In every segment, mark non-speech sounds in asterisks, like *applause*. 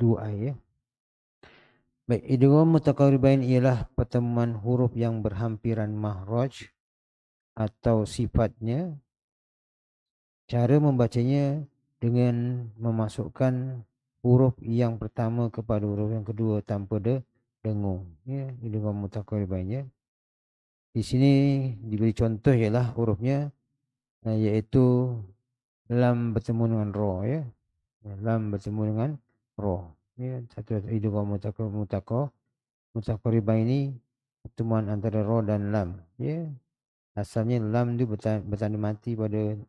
dua ayat. ya. Baik, idgham mutaqaribain ialah pertemuan huruf yang berhampiran mahraj atau sifatnya cara membacanya dengan memasukkan huruf yang pertama kepada huruf yang kedua tanpa de dengung ya idgham mutaqaribainnya. Di sini diberi contoh ialah hurufnya eh, iaitu lam bertemu dengan ra ya. Lam bertemu dengan Ro, ya kan satu itu kau mutakor mutakor mutakor ini pertemuan antara ro dan lam. Ya. Asalnya lam itu bertanda mati pada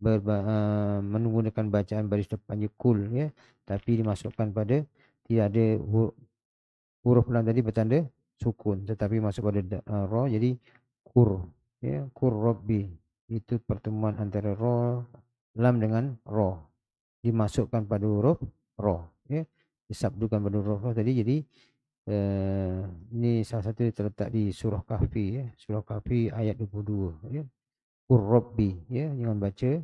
ber, uh, eh, menggunakan bacaan baris depannya kul ya tapi dimasukkan pada tidak ada huruf lam tadi bertanda sukun tetapi masuk pada uh, eh, roh jadi kur ya kur robi itu pertemuan antara ro, lam dengan ro, dimasukkan pada huruf ro ya disabdukan pada roh tadi jadi uh, ini salah satu terletak di surah kahfi ya surah kahfi ayat 22 ya urabbi ya dengan baca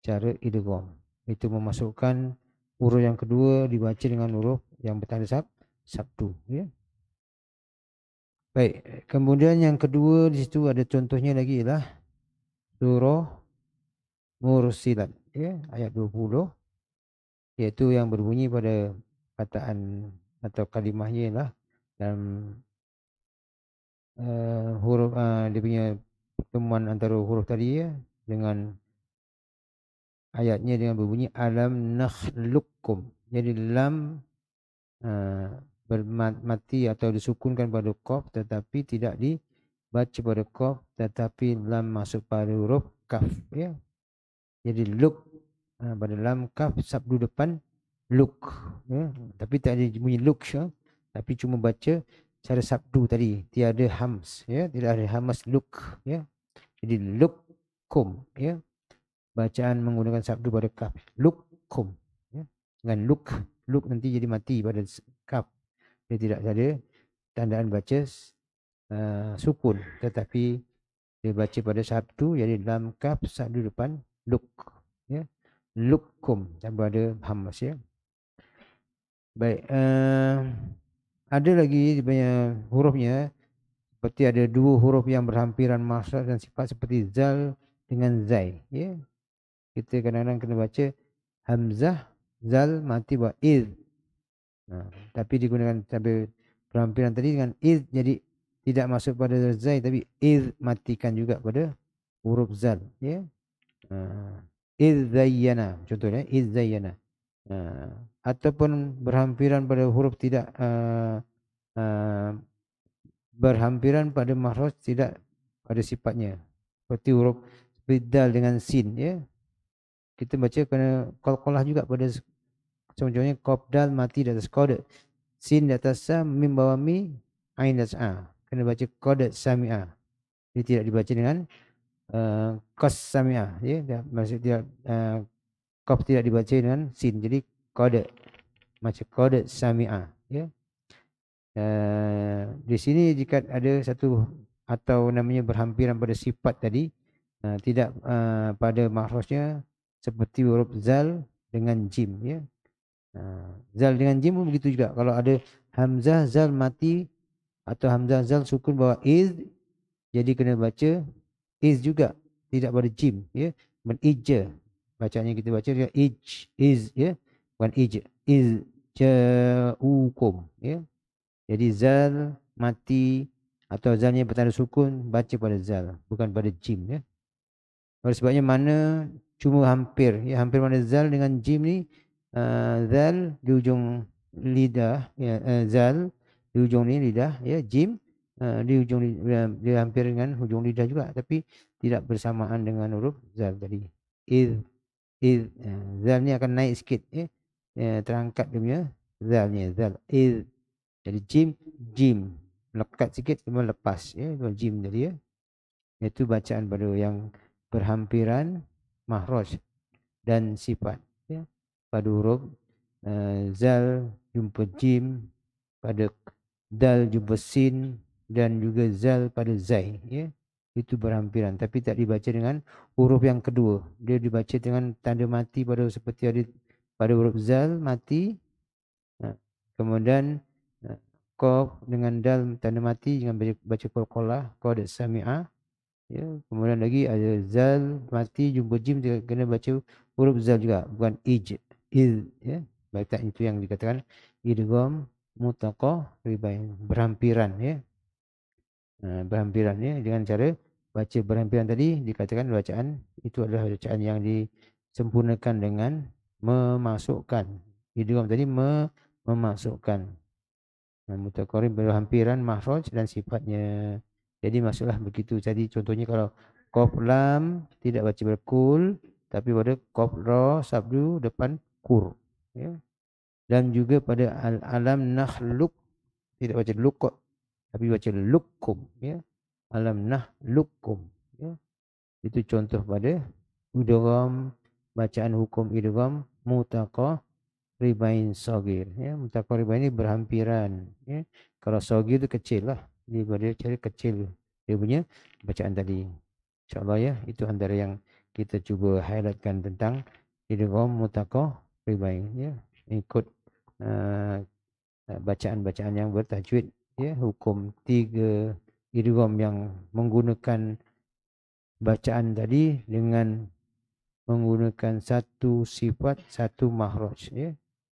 cara idgham itu memasukkan huruf yang kedua dibaca dengan huruf yang bertanda sab sabdu. ya baik kemudian yang kedua di situ ada contohnya lagi ialah surah mursilat ya ayat 20 iaitu yang berbunyi pada kataan atau kalimahnya lah dalam uh, huruf uh, dia punya pertemuan antara huruf tadi ya, dengan ayatnya dengan berbunyi alam nakhlukum jadi lam uh, bermati atau disukunkan pada qaf tetapi tidak dibaca pada qaf tetapi lam masuk pada huruf kaf ya jadi luk Ha, pada lam kaf sabdu depan look ya? tapi tak ada bunyi look ya? tapi cuma baca cara sabdu tadi tiada hams ya tidak ada hamas look ya jadi look kum ya bacaan menggunakan sabdu pada kaf look kum ya dengan look look nanti jadi mati pada kaf dia tidak ada tandaan baca uh, sukun tetapi dia baca pada sabdu jadi dalam kaf sabdu depan look ya yeah lukum dan berada hamas ya. Baik, uh, ada lagi banyak hurufnya seperti ada dua huruf yang berhampiran masa dan sifat seperti zal dengan zai ya. Kita kadang-kadang kena baca hamzah zal mati buat id. Nah, tapi digunakan tabir berhampiran tadi dengan id jadi tidak masuk pada zai tapi id matikan juga pada huruf zal ya. Uh izayyana contohnya izayyana ha. ataupun berhampiran pada huruf tidak uh, uh, berhampiran pada mahraj tidak pada sifatnya seperti huruf bidal dengan sin ya kita baca kena qalqalah juga pada contohnya qabdal mati di atas qad sin di atas sa mim bawah ain atas a kena baca qad sami'a dia tidak dibaca dengan Eh, samia, ah. ya dia maksud dia uh, tidak dibaca dengan sin jadi kode macam kode samia ah. ya eh, di sini jika ada satu atau namanya berhampiran pada sifat tadi tidak pada makhrajnya seperti huruf zal dengan jim ya zal dengan jim pun begitu juga kalau ada hamzah zal mati atau hamzah zal sukun bawa iz jadi kena baca is juga tidak pada jim ya men ija bacanya kita baca ya, ij is ya bukan ij is ja'ukum ya jadi zal mati atau zalnya bertanda sukun baca pada zal bukan pada jim ya oleh sebabnya mana cuma hampir ya hampir mana zal dengan jim ni uh, zal di ujung lidah ya uh, zal di ujung ni lidah ya jim Eh, di hujung lidah, dia hampir dengan hujung lidah juga tapi tidak bersamaan dengan huruf zal tadi iz iz eh, zal ni akan naik sikit eh, eh terangkat dia punya zalnya zal iz jadi jim jim lekat sikit cuma lepas ya eh. jim tadi ya Itu bacaan pada yang berhampiran mahraj dan sifat ya pada huruf zal jumpa jim pada dal jumpa sin dan juga zal pada zai ya itu berhampiran tapi tak dibaca dengan huruf yang kedua dia dibaca dengan tanda mati pada seperti ada pada huruf zal mati ha, kemudian ha, qaf dengan dal tanda mati dengan baca, baca qalqalah qad sami'a ya kemudian lagi ada zal mati jumpa jim kena baca huruf zal juga bukan ij il ya baik tak itu yang dikatakan idgham mutaqah ribai berhampiran ya Eh, berhampiran ya dengan cara baca berhampiran tadi dikatakan bacaan itu adalah bacaan yang disempurnakan dengan memasukkan idgham tadi me, memasukkan eh, mutaqarrib berhampiran mahraj dan sifatnya jadi masuklah begitu jadi contohnya kalau qaf lam tidak baca berkul tapi pada qaf ra sabdu depan kur ya dan juga pada al alam nakhluk tidak baca luk tapi baca lukum ya alam nah lukum ya itu contoh pada idgham bacaan hukum idgham mutaqa ribain sogir, ya mutaqa ribain ini berhampiran ya kalau sogir itu kecil lah dia pada cari kecil dia punya bacaan tadi insyaallah ya itu antara yang kita cuba highlightkan tentang idgham mutaqa ribain ya ikut uh, bacaan-bacaan yang bertajwid ya hukum tiga idgham yang menggunakan bacaan tadi dengan menggunakan satu sifat satu mahraj ya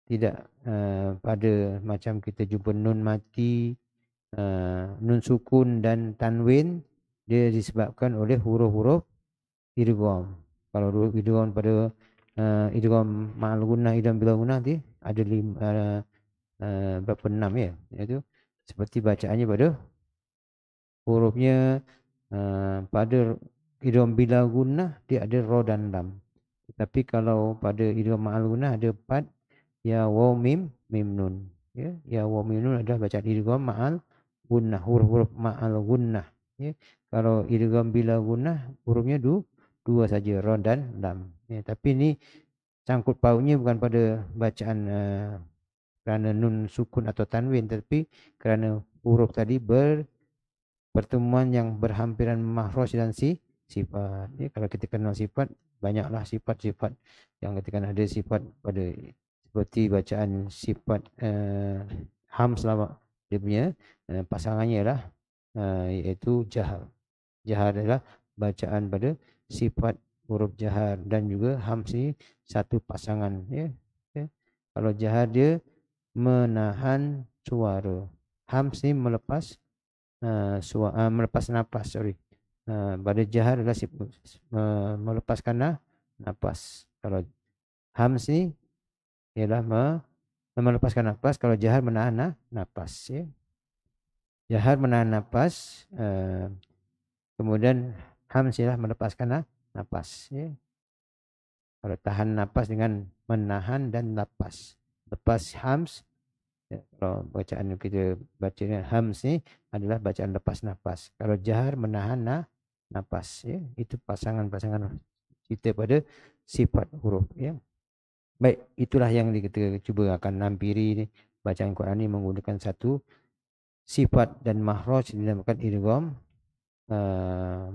tidak uh, pada macam kita jumpa nun mati uh, nun sukun dan tanwin dia disebabkan oleh huruf-huruf idgham kalau huruf idgham pada uh, eh, idgham ma'al gunnah idgham bila gunnah ada lima, uh, uh, berapa enam ya iaitu seperti bacaannya pada hurufnya uh, pada idom bila guna dia ada ro dan lam tetapi kalau pada idom ma'al guna ada pad ya wa mim mim nun ya ya wa mim nun adalah bacaan idom ma'al guna huruf-huruf ma'al guna ya kalau idom bila guna hurufnya du dua saja ro dan lam ya tapi ini sangkut pautnya bukan pada bacaan uh, kerana nun sukun atau tanwin tetapi kerana huruf tadi ber pertemuan yang berhampiran mahroj dan si sifat. Ya, kalau kita kenal sifat, banyaklah sifat-sifat yang ketika ada sifat pada seperti bacaan sifat uh, ham selama dia punya uh, pasangannya lah uh, iaitu jahar. Jahar adalah bacaan pada sifat huruf jahar dan juga ham sini satu pasangan. Ya. ya. Kalau jahar dia menahan suara. Hams ni melepas uh, eh, suara, uh, eh, melepas nafas, sorry. Uh, pada jahar adalah si, uh, melepaskan nafas. Kalau hams ni ialah me, melepaskan nafas. Kalau jahar menahan na, nafas. Ya. Jahar menahan nafas. Uh, kemudian hams ialah melepaskan na, nafas. Ya. Kalau tahan nafas dengan menahan dan nafas lepas hams ya, kalau bacaan kita bacanya hams ni adalah bacaan lepas nafas kalau jahar menahan na, nafas ya itu pasangan-pasangan kita pada sifat huruf ya baik itulah yang kita cuba akan nampiri ni bacaan Quran ini menggunakan satu sifat dan mahraj dinamakan idgham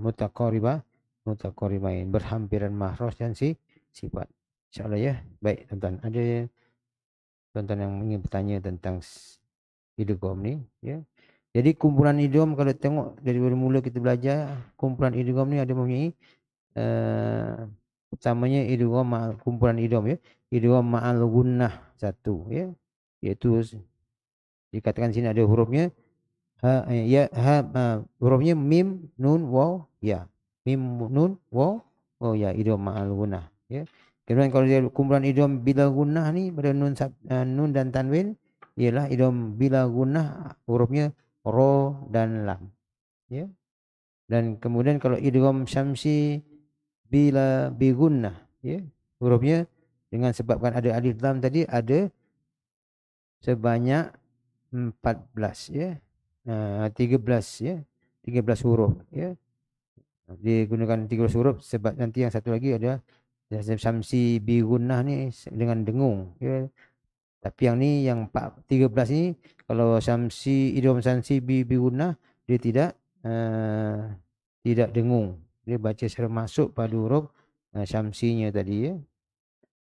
mutaqariba uh, eh, mutaqaribain berhampiran mahraj dan si sifat insyaallah ya baik tuan-tuan ada Tuan-tuan yang ingin bertanya tentang hidup ni, ya. Jadi kumpulan idiom kalau tengok dari mula kita belajar, kumpulan idiom ni ada mempunyai uh, eh, pertamanya idiom ma kumpulan idiom ya. Idiom ma'al gunnah satu ya. Iaitu dikatakan sini ada hurufnya ha eh, ya ha uh, hurufnya mim nun waw ya. Mim nun waw oh ya idiom ma'al gunnah ya. Kemudian kalau dia kumpulan idom bila gunah ni pada nun, uh, nun dan tanwin ialah idom bila gunah hurufnya ro dan lam. Ya. Dan kemudian kalau idom syamsi bila bigunah ya hurufnya dengan sebabkan ada alif lam tadi ada sebanyak 14 ya. Yeah. Uh, 13 ya. Yeah. 13 huruf ya. Yeah. Dia gunakan 13 huruf sebab nanti yang satu lagi ada Zamzam Syamsi Birunah ni dengan dengung. Ya. Tapi yang ni yang 13 ni kalau samsi idom samsi bi Birunah dia tidak uh, tidak dengung. Dia baca secara masuk pada huruf uh, eh, Syamsinya tadi ya.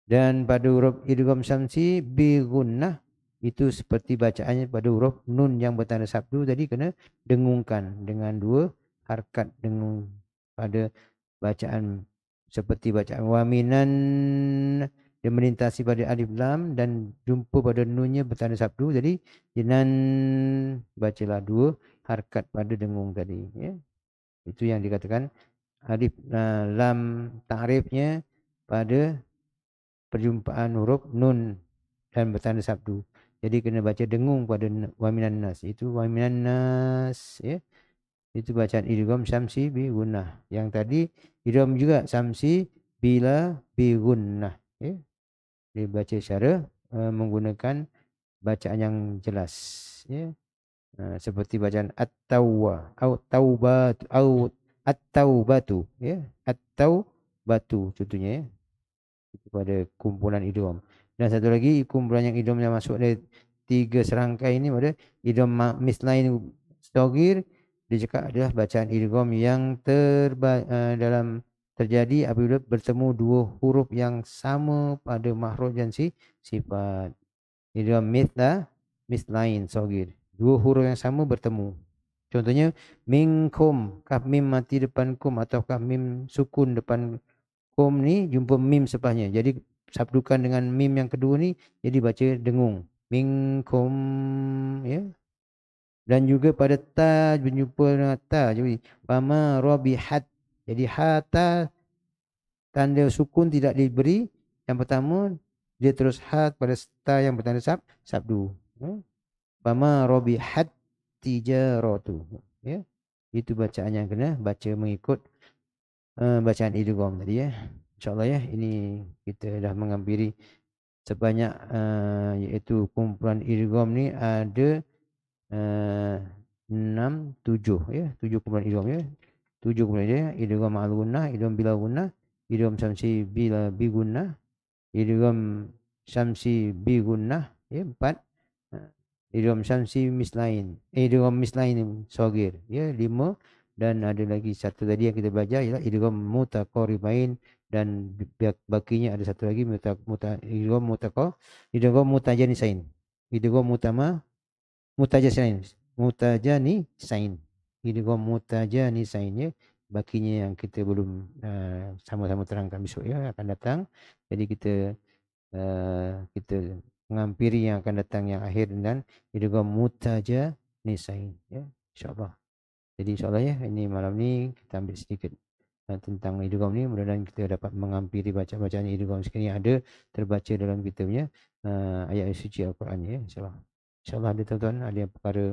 Dan pada huruf Idrom Syamsi Birunah itu seperti bacaannya pada huruf nun yang bertanda sabdu tadi kena dengungkan dengan dua harkat dengung pada bacaan seperti bacaan waminan dia melintasi pada alif lam dan jumpa pada nunnya bertanda sabdu jadi jinan bacalah dua harkat pada dengung tadi ya itu yang dikatakan alif eh, lam takrifnya pada perjumpaan huruf nun dan bertanda sabdu jadi kena baca dengung pada waminan nas itu waminan nas ya yeah itu bacaan idgham samsi bi gunnah yang tadi idgham juga samsi bila bi gunnah ya okay. dibaca secara uh, menggunakan bacaan yang jelas ya yeah. uh, seperti bacaan at-tawwa au taubat au at-taubatu ya yeah. at-taubatu contohnya ya yeah. pada kumpulan idgham dan satu lagi kumpulan yang idgham yang masuk dari tiga serangkai ini pada idgham mislain stogir dia cakap adalah bacaan idgham yang terba, uh, dalam terjadi apabila bertemu dua huruf yang sama pada makhraj dan si, sifat idgham mithla mislain sogir dua huruf yang sama bertemu contohnya minkum kaf mim mati depan kum atau kaf mim sukun depan kum ni jumpa mim sepasnya jadi sabdukan dengan mim yang kedua ni jadi baca dengung minkum ya yeah dan juga pada ta berjumpa dengan ta jadi fama rabihat jadi hata tanda sukun tidak diberi yang pertama dia terus hat pada ta yang bertanda sab sabdu hmm? fama rabihat tijaratu ya itu bacaan yang kena baca mengikut uh, bacaan idgham tadi ya insyaallah ya ini kita dah mengambil sebanyak uh, iaitu kumpulan idgham ni ada uh, Eh, enam tujuh ya tujuh kumpulan idiom ya tujuh kumpulan idiom ya. idiom al gunnah idiom bila gunnah idom samsi bila bi gunnah idiom samsi bi gunnah ya empat eh, idom samsi mislain eh, idom mislain sogir ya lima dan ada lagi satu tadi yang kita belajar ialah idom idiom mutaqaribain dan bakinya ada satu lagi muta muta idiom idom idiom mutajanisain idom mutama mutajanisain mutajanisain ini gua mutajanisain ya bakinya yang kita belum eh, sama-sama uh, terangkan besok ya akan datang jadi kita uh, kita mengampiri yang akan datang yang akhir dan ini gua mutajanisain ya insyaallah jadi insyaallah ya ini malam ni kita ambil sedikit eh, tentang idgham ni mudah-mudahan kita dapat mengampiri baca-bacaan idgham sekian yang ada terbaca dalam kitabnya uh, ayat suci al-Quran ya insyaallah InsyaAllah ada tuan-tuan ada yang perkara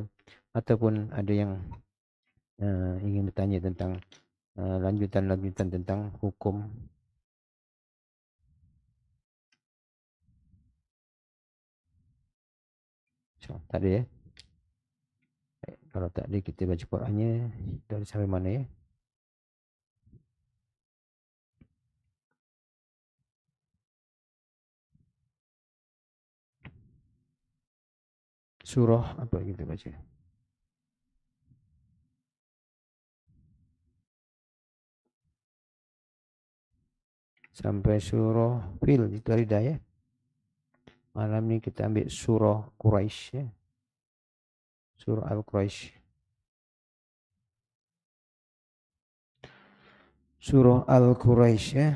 ataupun ada yang uh, ingin bertanya tentang uh, lanjutan-lanjutan tentang hukum so, tak ada ya kalau tak ada kita baca Qurannya dari sampai mana ya surah apa gitu baca sampai surah fil itu ada daya malam ini kita ambil surah Quraisy ya. surah al Quraisy surah al Quraisy ya.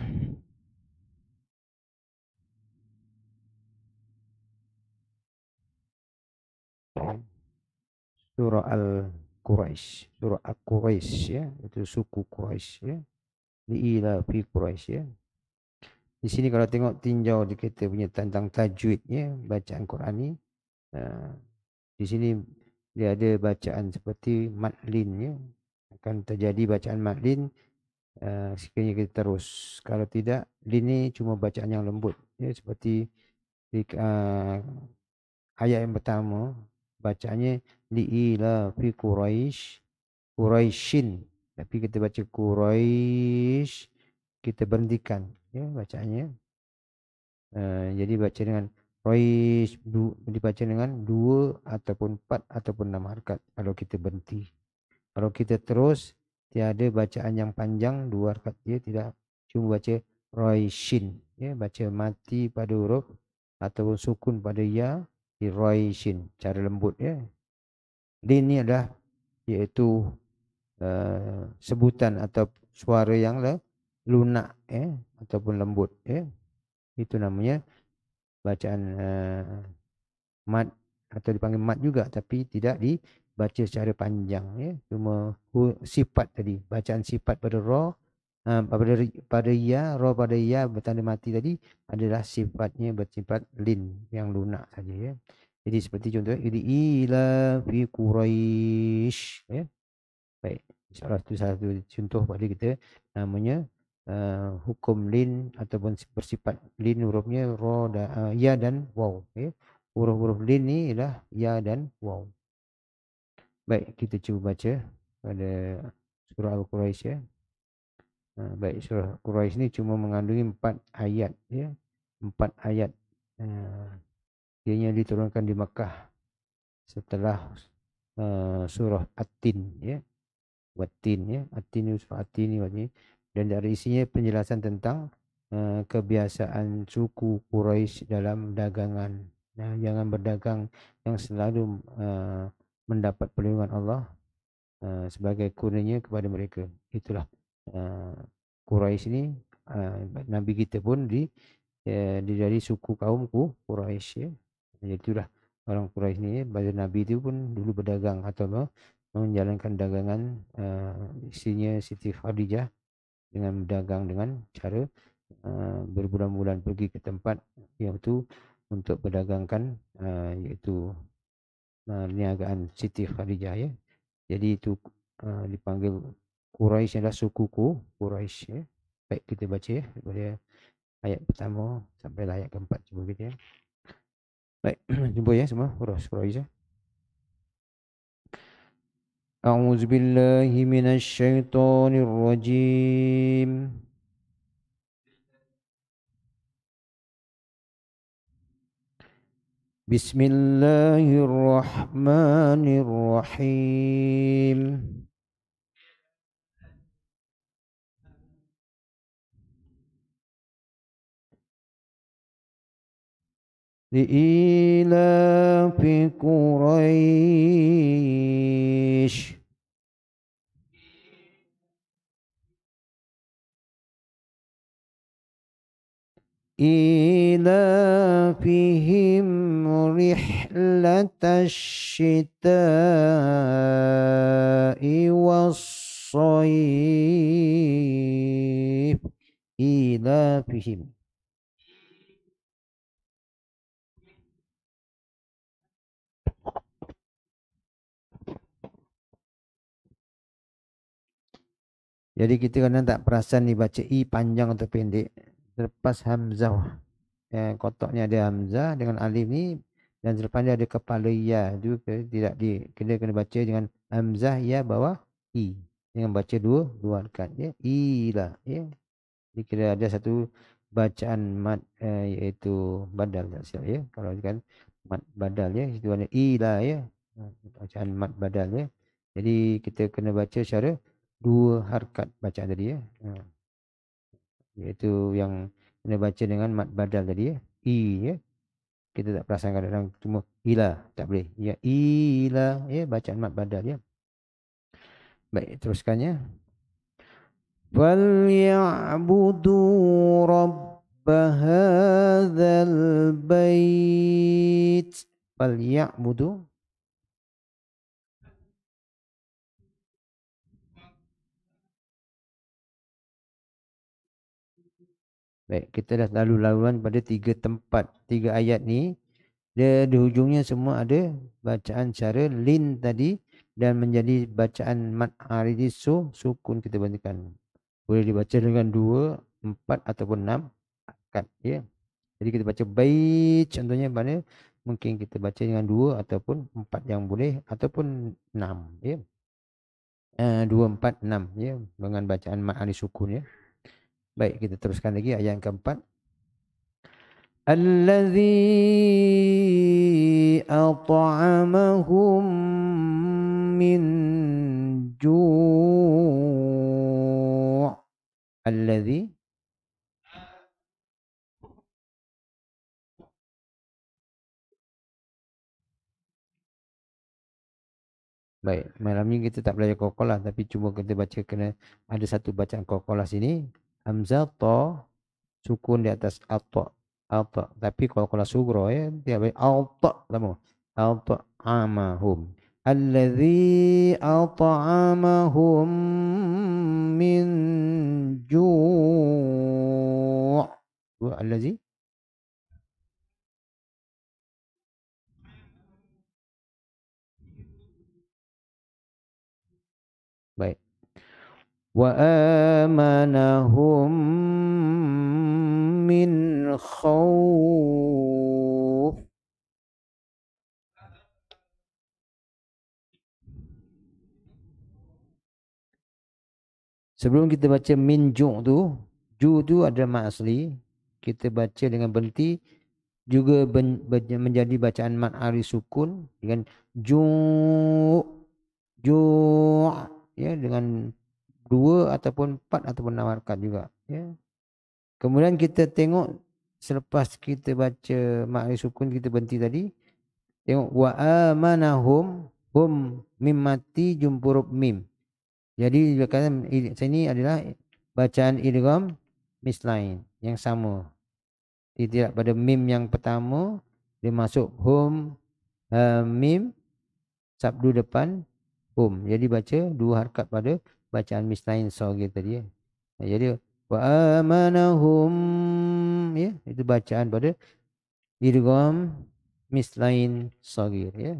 surah al Quraisy surah al Quraisy ya itu suku Quraisy ya diila fi Quraisy ya di sini kalau tengok tinjau di kita punya tentang tajwid ya bacaan Quran ni uh, di sini dia ada bacaan seperti matlin ya akan terjadi bacaan matlin uh, sekiranya kita terus kalau tidak ini cuma bacaan yang lembut ya seperti uh, ayat yang pertama bacanya li ila fi quraish quraishin tapi kita baca quraish kita berhentikan ya bacanya uh, jadi baca dengan quraish dibaca dengan dua ataupun empat ataupun enam harakat kalau kita berhenti kalau kita terus tiada bacaan yang panjang dua harakat dia tidak cuma baca quraishin ya baca mati pada huruf ataupun sukun pada ya Iraishin. Cara lembut ya. Din ini adalah iaitu uh, sebutan atau suara yang le, lah lunak ya. Ataupun lembut ya. Itu namanya bacaan uh, mat atau dipanggil mat juga tapi tidak dibaca secara panjang ya cuma sifat tadi bacaan sifat pada roh Eh, pada pada ia roh pada ia bertanda mati tadi adalah sifatnya bersifat lin yang lunak saja ya. Jadi seperti contoh ini ila fi Quraisy. ya. Baik. Salah satu satu contoh pada kita namanya uh, hukum lin ataupun bersifat lin hurufnya ro da, uh, ya dan waw ya. Huruf-huruf lin ni ialah ya dan waw. Baik, kita cuba baca pada surah al-Quraisy ya. Ha, baik surah Quraisy ni cuma mengandungi empat ayat ya empat ayat dia ha, yang diturunkan di Mekah setelah ha, surah At-Tin ya Wattin ya At-Tin surah At-Tin ni dan dari isinya penjelasan tentang kebiasaan suku Quraisy dalam dagangan nah, ya. jangan berdagang yang selalu mendapat perlindungan Allah sebagai kurnia kepada mereka itulah Eh, Quraisy ini, uh, eh, Nabi kita pun di uh, eh, dari suku kaumku Quraisy ya. Jadi ya, itulah orang Quraisy ni ya. Bajar Nabi itu pun dulu berdagang atau apa, menjalankan dagangan uh, isinya Siti Khadijah dengan berdagang dengan cara uh, berbulan-bulan pergi ke tempat yang itu untuk berdagangkan uh, iaitu uh, Siti Khadijah ya. Jadi itu uh, dipanggil Quraisy adalah sukuku Quraisy ya. Baik kita baca ya. Boleh ayat pertama sampai lah ayat keempat cuba kita ya. Baik, *clears throat* jumpa ya semua Quraisy Quraisy ya. أعوذ بالله من الشيطان الرجيم بسم لإيلاف قريش إيلافهم رحلة الشتاء والصيف إيلافهم Jadi kita kadang tak perasan ni baca I panjang atau pendek. Selepas Hamzah. Eh, kotaknya ada Hamzah dengan Alif ni. Dan selepas dia ada kepala Ya. Itu tidak di, kena, kena baca dengan Hamzah Ya bawah I. Dengan baca dua, dua rekat. Ya. I lah. Ya. Jadi kira ada satu bacaan mat eh, iaitu badal tak siap ya. Kalau kan mat badal ya. Itu ada I lah ya. Bacaan mat badal ya. Jadi kita kena baca secara dua harkat bacaan tadi ya. Ha. Iaitu yang kena baca dengan mat badal tadi ya. I ya. Kita tak perasan kadang-kadang cuma ila tak boleh. Ya ila ya bacaan mat badal ya. Baik, teruskannya. Falyabudu rabb hadzal bait. Falyabudu Baik, kita dah lalu laluan pada tiga tempat, tiga ayat ni. Dia di hujungnya semua ada bacaan cara lin tadi dan menjadi bacaan mat aridi su sukun kita bacakan. Boleh dibaca dengan dua, empat ataupun enam akad. Ya. Jadi kita baca baik contohnya mana mungkin kita baca dengan dua ataupun empat yang boleh ataupun enam. Ya. Uh, dua, empat, enam. Ya. Dengan bacaan mat aridi sukun. Ya. Baik, kita teruskan lagi ayat yang keempat. Alladhi at'amahum min ju' Alladhi Baik, malam ini kita tak belajar kokolah tapi cuba kita baca kena ada satu bacaan kokolah sini. Hamzah to sukun di atas ato ato tapi kalau kalau sugro ya dia baik ato kamu ato amahum alladzi at'amahum min ju' alladzi وآمنهم min khawf. Sebelum kita baca min ju tu, ju tu ada mak asli. Kita baca dengan berhenti juga ben, ben, menjadi bacaan mad ari sukun dengan ju ju ya dengan dua ataupun empat ataupun enam harakat juga. Ya. Kemudian kita tengok selepas kita baca makna sukun kita berhenti tadi. Tengok wa amanahum hum mim mati jumpurub mim. Jadi dia kata sini adalah bacaan idgham mislain yang sama. Dia tidak pada mim yang pertama dia masuk hum uh, mim sabdu depan hum. Jadi baca dua harkat pada bacaan mislain sogi tadi ya. Jadi wa amanahum ya itu bacaan pada idgham mislain sagir ya.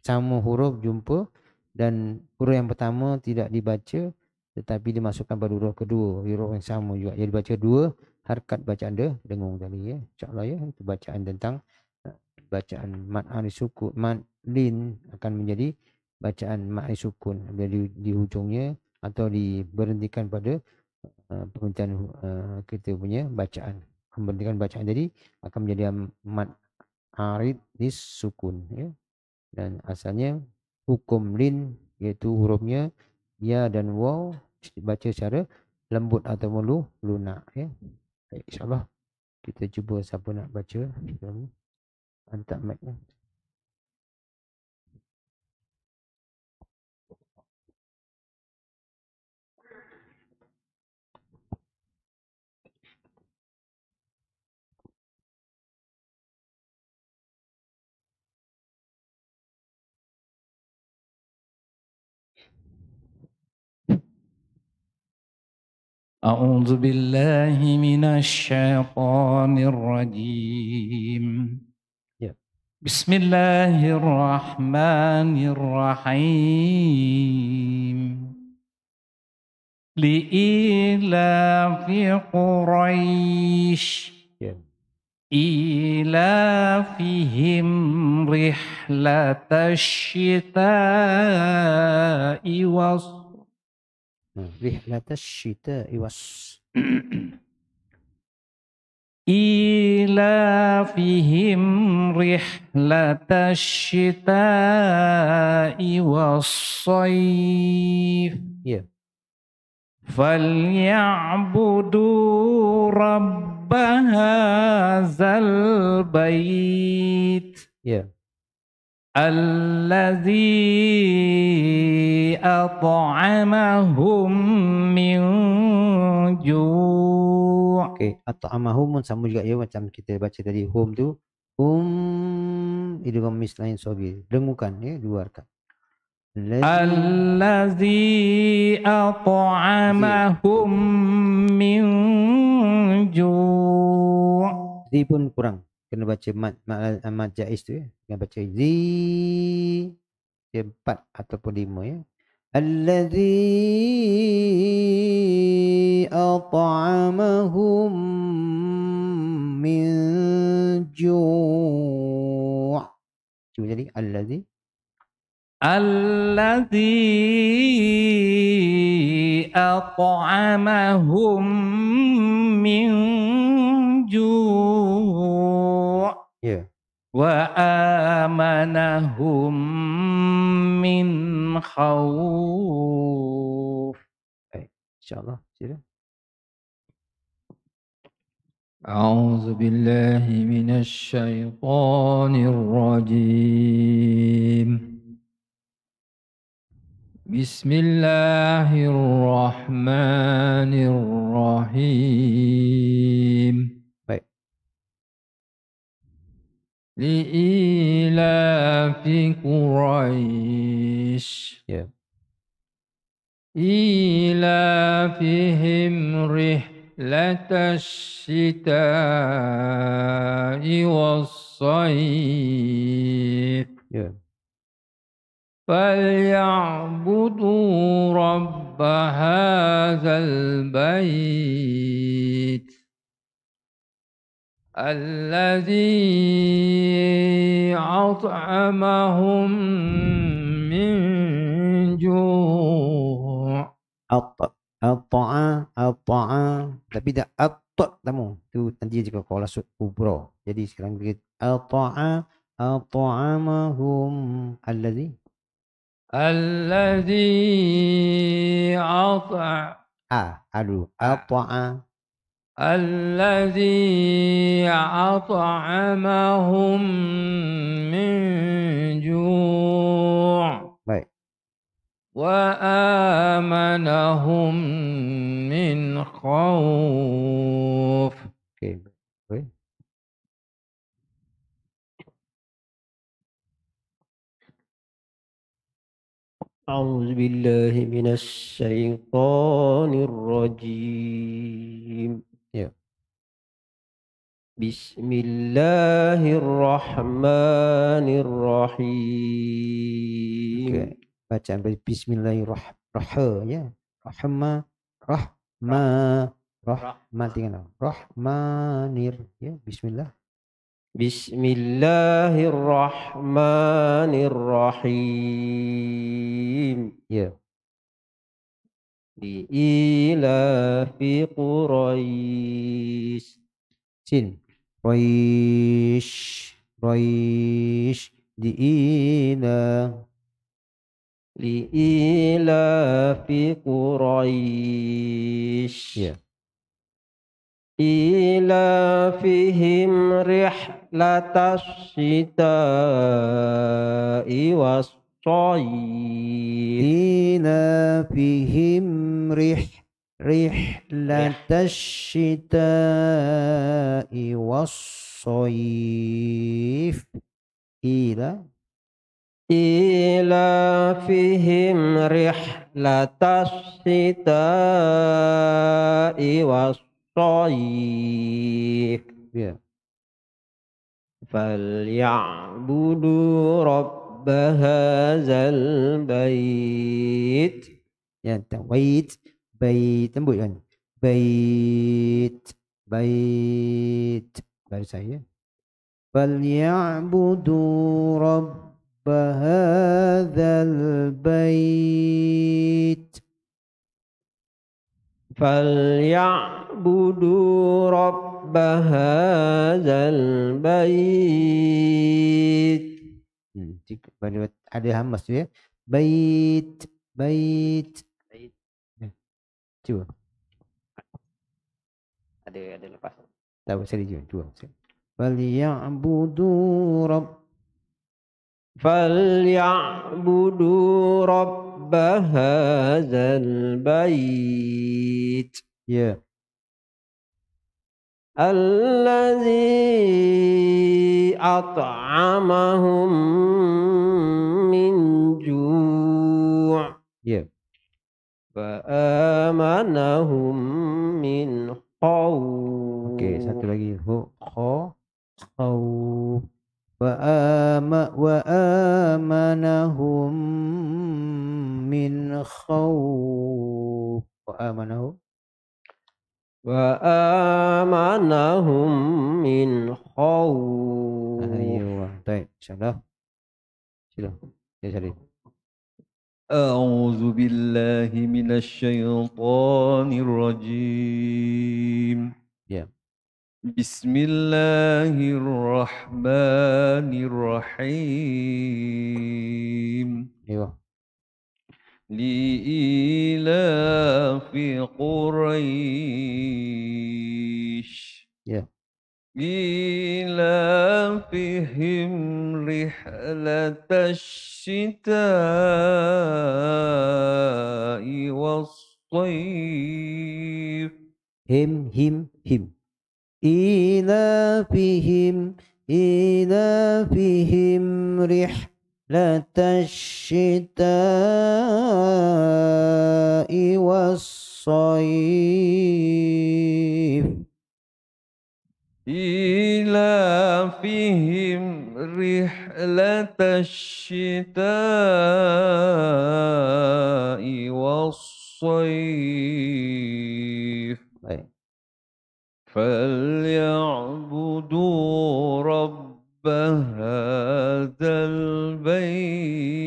Sama huruf jumpa dan huruf yang pertama tidak dibaca tetapi dimasukkan pada huruf kedua. Huruf yang sama juga. Jadi baca dua harkat bacaan dia dengung tadi ya. Insyaallah ya itu bacaan tentang eh, bacaan mad ani sukun mad lin akan menjadi bacaan mad sukun. Jadi di, di hujungnya atau diberhentikan pada uh, eh, pembacaan uh, eh, kita punya bacaan memberhentikan bacaan jadi akan menjadi mat arid nis sukun ya dan asalnya hukum lin iaitu hurufnya ya dan waw baca secara lembut atau melu lunak ya baik insyaallah kita cuba siapa nak baca antak mic ya. أعوذ بالله من الشيطان الرجيم بسم الله الرحمن الرحيم لإلاف قريش إيلافهم رحلة الشتاء والصيف رحلة الشتاء والس إلى فيهم رحلة الشتاء والصيف yeah. فليعبدوا رب هذا البيت yeah. الذي أطعمهم من جوع Okay, أطعمهم sama juga ya macam kita baca tadi hum tu hum itu kan mis lain sobi dengukan ya luarkan الذي أطعمهم من جوع Di pun kurang kena baca mat mat, mat jaiz tu ya kena baca zi empat ataupun lima ya allazi at'amahum min ju' cuba jadi allazi allazi at'amahum min جوع وآمنهم من خوف إن شاء الله أعوذ بالله من الشيطان الرجيم بسم الله الرحمن الرحيم لإيلاف قريش إيلافهم رحلة الشتاء والصيف فليعبدوا رب هذا البيت الذي أطعمهم من جوع أط أطع أطع tapi dah atok kamu tu nanti juga kalau sud kubro jadi sekarang kita أطع أطعمهم الذي الذي أطع آه ألو أطع الذي أطعمهم من جوع وآمنهم من خوف okay. أعوذ بالله من الشيطان الرجيم بسم الله الرحمن الرحيم bacaan bismillah rah rah ya rahma rah ma rah ma tinggal rahmanir ya bismillah bismillahirrahmanirrahim ya di ila fi quraish sin ريش ريش لإلى في قريش إلى فيهم رحلة الشتاء والصيف فيهم رحلة رحلة الشتاء والصيف إلى إلى فيهم رحلة الشتاء والصيف yeah. فليعبدوا رب هذا البيت يا تويت بيت بيت بيت بيت بيت فليعبدوا رب هذا البيت فليعبدوا رب هذا البيت بيت بيت Cuba. Ada ada lepas. Tak boleh juga. Cuba. فليعبدوا رب فليعبدوا رب هذا البيت yeah. الذي أطعمهم من جوع Fa'amanahum min qaw. Oke, okay, satu lagi. Hu qaw. Qaw. Wa'ama wa'amanahum min khawf. Wa'amanahum. Wa'amanahum min khawf. Ayo, baik. Insyaallah. Sila. Ya, Syarif. أعوذ بالله من الشيطان الرجيم yeah. بسم الله الرحمن الرحيم أيوة. في قريش فيهم رحلة الشتاء والصيف هم هم هم إلى فيهم رحلة الشتاء والصيف إيلافهم رحلة الشتاء والصيف فليعبدوا رب هذا البيت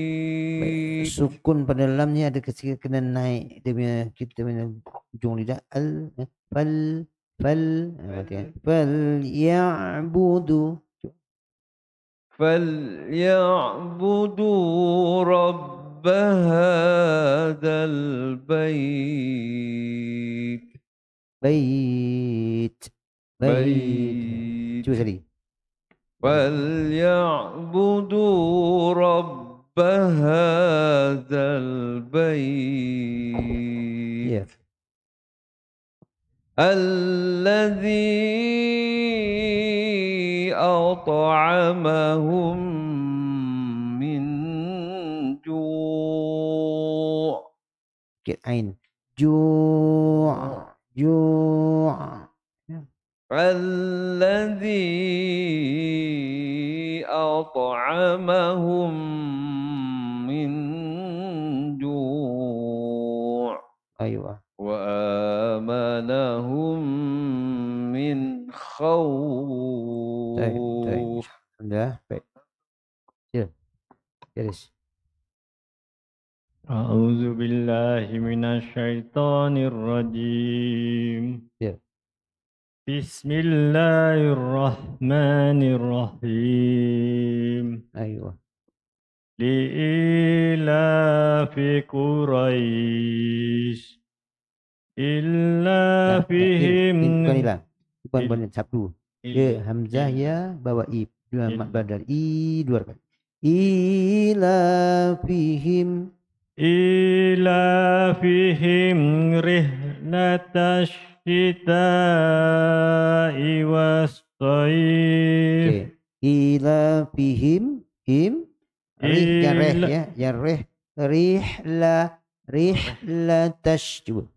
sukun pada lamnya ada ketika kena naik dia punya kita punya hujung lidah al fal فل فليعبدوا فليعبدوا رب هذا البيت بيت بيت جوزري فليعبدوا رب هذا البيت yes. الذي أطعمهم من جوع كأين جوع جوع الذي أطعمهم من جوع أيوه وآمنهم من خوف طيب طيب الحمد لله طيب. أعوذ بالله من الشيطان الرجيم بسم الله الرحمن الرحيم أيوة لإلاف قريش illa eh, fihim kau ni lah tuan il- boleh sabtu il- ya hamzah il- ya bawa i dua il- mat badal i dua kali illa fihim illa fihim rihlatash syita'i was sayf ila fihim him rih ya reh ya reh rihla rihla tashjub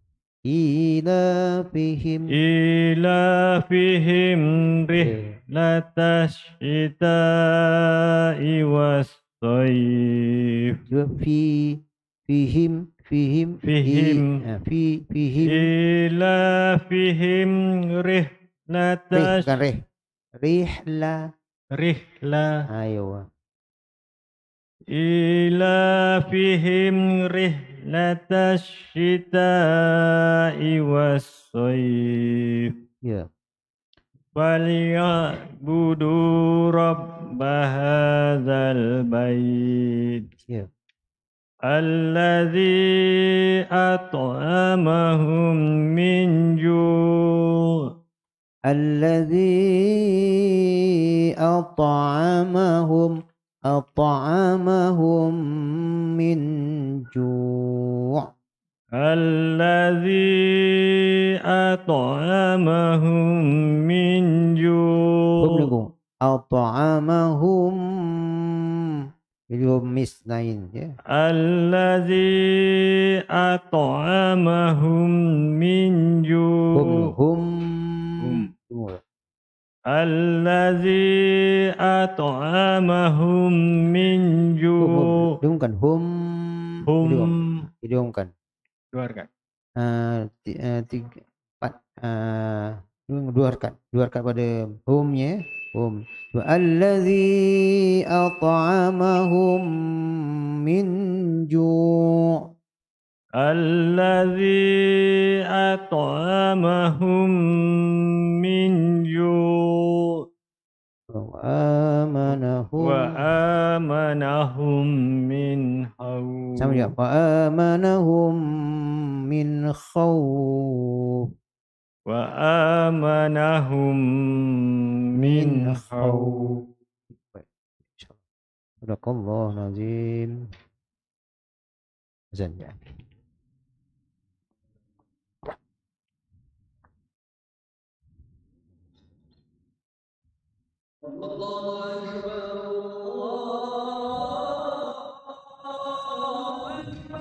إيلافهم إيلافهم إيه. رحلة الشتاء والصيف في فيهم فيهم فيهم إيه. في فيهم إلى فيهم رحلة رحلة رحلة أيوة إلى فيهم رحلة رحلة الشتاء والصيف yeah. فليعبدوا رب هذا البيت الذي أطعمهم من جوع الذي أطعمهم أطعمهم من جوع الذي أطعمهم من جوع أطعمهم اليوم اثنين الذي أطعمهم من جوع هم, هم. Ah, ah, ah, Allazi at'amahum min ju' Diumumkan Hum Hum Diumumkan Keluarkan uh, Tiga Empat uh, Duarkan Duarkan pada Hum ya Hum Allazi at'amahum min ju' الذي أطعمهم من جوع وآمنهم وآمنهم من خوف وآمنهم من خوف وآمنهم من خوف صدق الله العظيم زين يعني Allahu Ekber, Allahu Ekber. Ekber.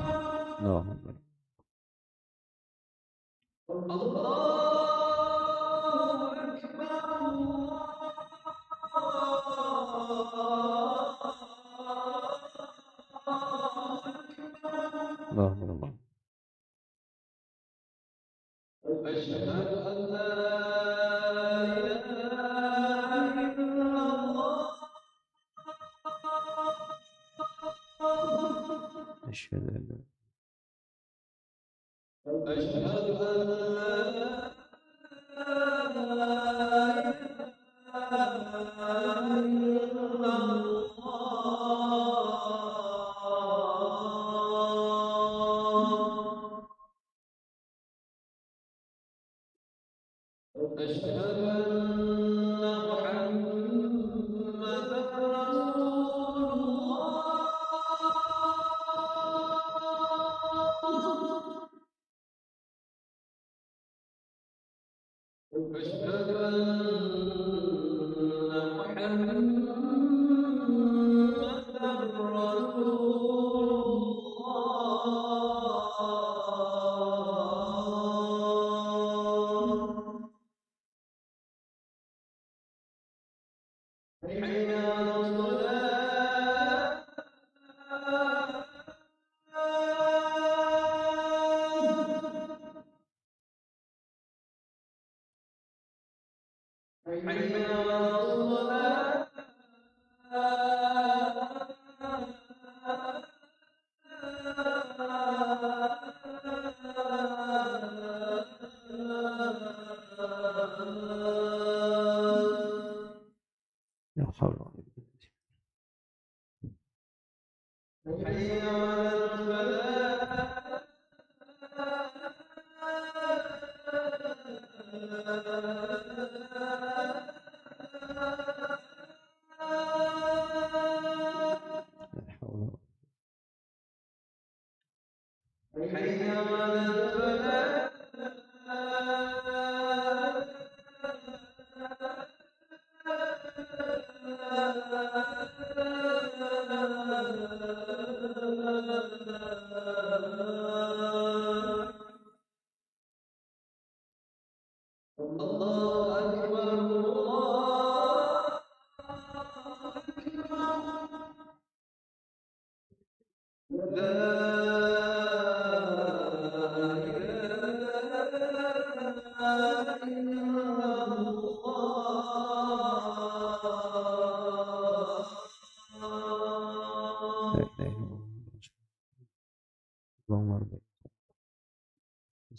Allahu Ekber, Ekber. Allahu Ekber.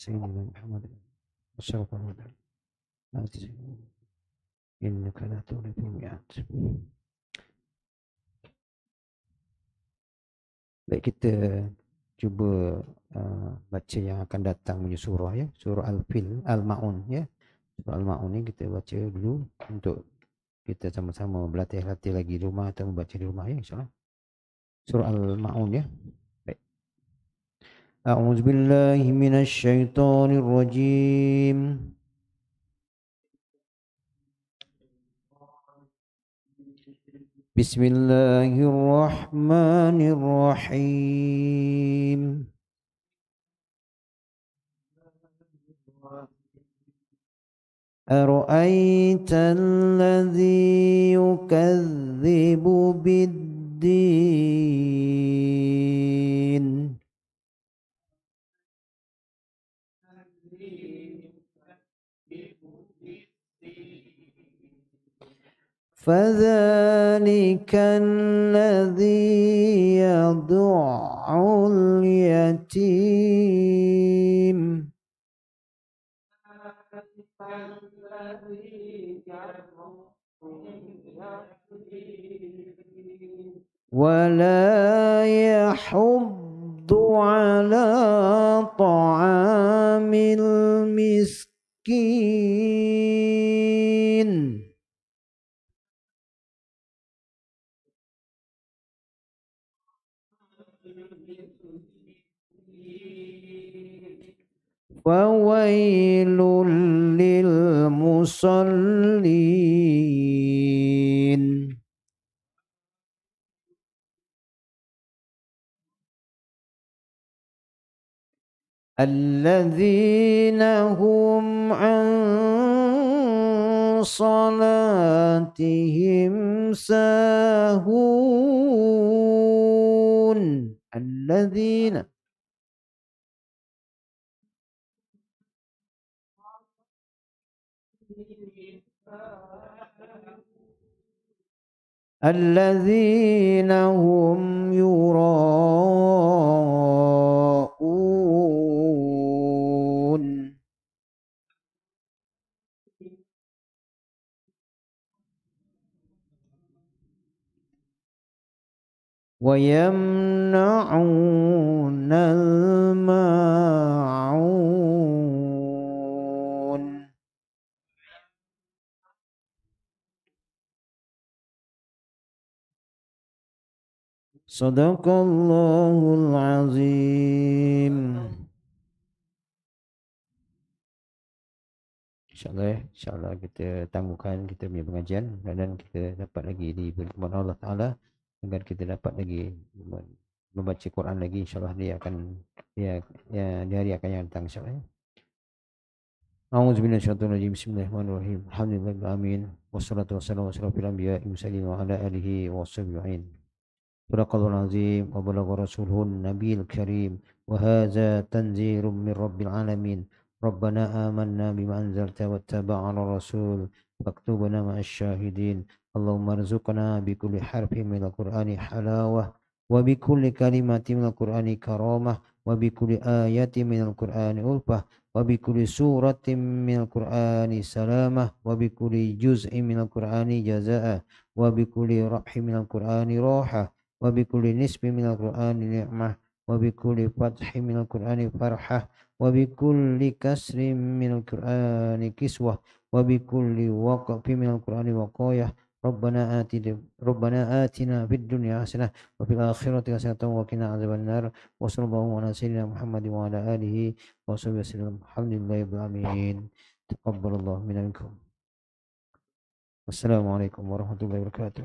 سيدنا محمد وصلى الله وسلم لا تزيد انك لا تولد المئات Baik kita cuba uh, baca yang akan datang punya surah ya surah al-fil al-maun ya surah al-maun ni kita baca dulu untuk kita sama-sama berlatih-latih lagi di rumah atau membaca di rumah ya insyaallah surah al-maun ya أعوذ بالله من الشيطان الرجيم بسم الله الرحمن الرحيم أرأيت الذي يكذب بالدين فذلك الذي يضع اليتيم ولا يحض على طعام المسكين فويل للمصلين الذين هم عن صلاتهم ساهون الذين الذين هم يراءون ويمنعون Sadaqallahul Azim. InsyaAllah, ya. insyaAllah kita tangguhkan kita punya pengajian dan kita dapat lagi di berkumpulan Allah Ta'ala agar kita dapat lagi membaca Quran lagi insyaAllah dia akan dia, ya, di hari akan yang datang insyaAllah. Ya. A'udzu billahi minasyaitonir rajim. Bismillahirrahmanirrahim. Alhamdulillahil wassalamu ala asyrafil anbiya'i wal wa ala alihi washabbihi ajma'in. صدق الله العظيم وبلغ رسوله النبي الكريم وهذا تنزيل من رب العالمين ربنا آمنا بما أنزلت واتبعنا الرسول فاكتبنا مع الشاهدين اللهم ارزقنا بكل حرف من القرآن حلاوة وبكل كلمة من القرآن كرامة وبكل آية من القرآن ألفة وبكل سورة من القرآن سلامة وبكل جزء من القرآن جزاء وبكل رحم من القرآن راحة وبكل نسب من القرآن نعمة وبكل فتح من القرآن فرحة وبكل كسر من القرآن كسوة وبكل وقف من القرآن وقاية ربنا آتنا ربنا آتنا في الدنيا حسنة وفي الآخرة حسنة وقنا عذاب النار وصلى الله على سيدنا محمد وعلى آله وصحبه وسلم الحمد لله رب العالمين تقبل الله منكم السلام عليكم ورحمة الله وبركاته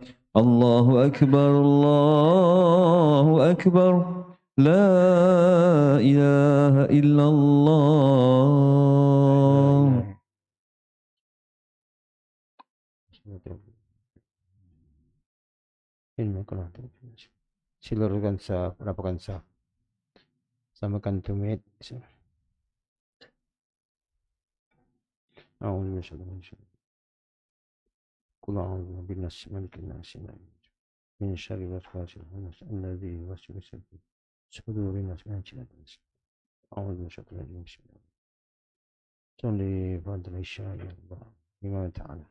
الله أكبر الله أكبر لا إله إلا الله Silurkan sah, rapakan sah. Samakan tumit. Oh, ini masalah. Ini masalah. قل أعوذ بالله ملك الناس من شر الوسواس الخناس الذي يوسوس في صدور الناس من شر الناس أعوذ بالشيطان الرجيم بسم الله صلي فضل الشاعر الله بما تعالى